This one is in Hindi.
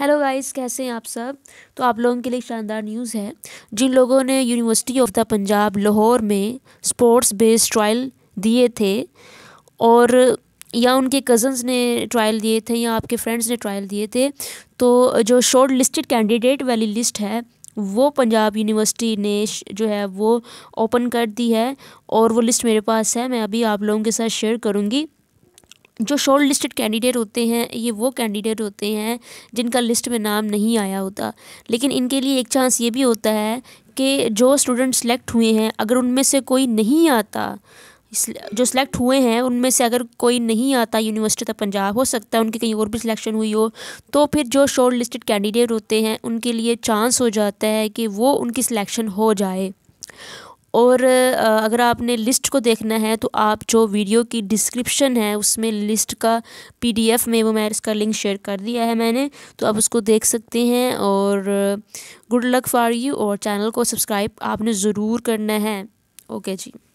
हेलो गाइस कैसे हैं आप सब तो आप लोगों के लिए शानदार न्यूज़ है जिन लोगों ने University of the Punjab Lahore में स्पोर्ट्स बेस्ड ट्रायल दिए थे और या उनके कज़न्स ने ट्रायल दिए थे या आपके फ्रेंड्स ने ट्रायल दिए थे तो जो शॉर्ट लिस्टेड कैंडिडेट वाली लिस्ट है वो पंजाब यूनिवर्सिटी ने जो है वो ओपन कर दी है और वो लिस्ट मेरे पास है मैं अभी आप लोगों के साथ शेयर करूँगी जो शॉर्ट लिस्टेड कैंडिडेट होते हैं ये वो कैंडिडेट होते हैं जिनका लिस्ट में नाम नहीं आया होता लेकिन इनके लिए एक चांस ये भी होता है कि जो स्टूडेंट सेलेक्ट हुए हैं अगर उनमें से कोई नहीं आता जो सिलेक्ट हुए हैं उनमें से अगर कोई नहीं आता यूनिवर्सिटी ऑफ पंजाब हो सकता है उनकी कहीं और भी सिलेक्शन हुई हो तो फिर जो शॉर्ट लिस्टेड कैंडिडेट होते हैं उनके लिए चांस हो जाता है कि वो उनकी सिलेक्शन हो जाए और अगर आपने लिस्ट को देखना है तो आप जो वीडियो की डिस्क्रिप्शन है उसमें लिस्ट का पीडीएफ में वो मैं इसका लिंक शेयर कर दिया है मैंने तो आप उसको देख सकते हैं और गुड लक फॉर यू और चैनल को सब्सक्राइब आपने ज़रूर करना है ओके जी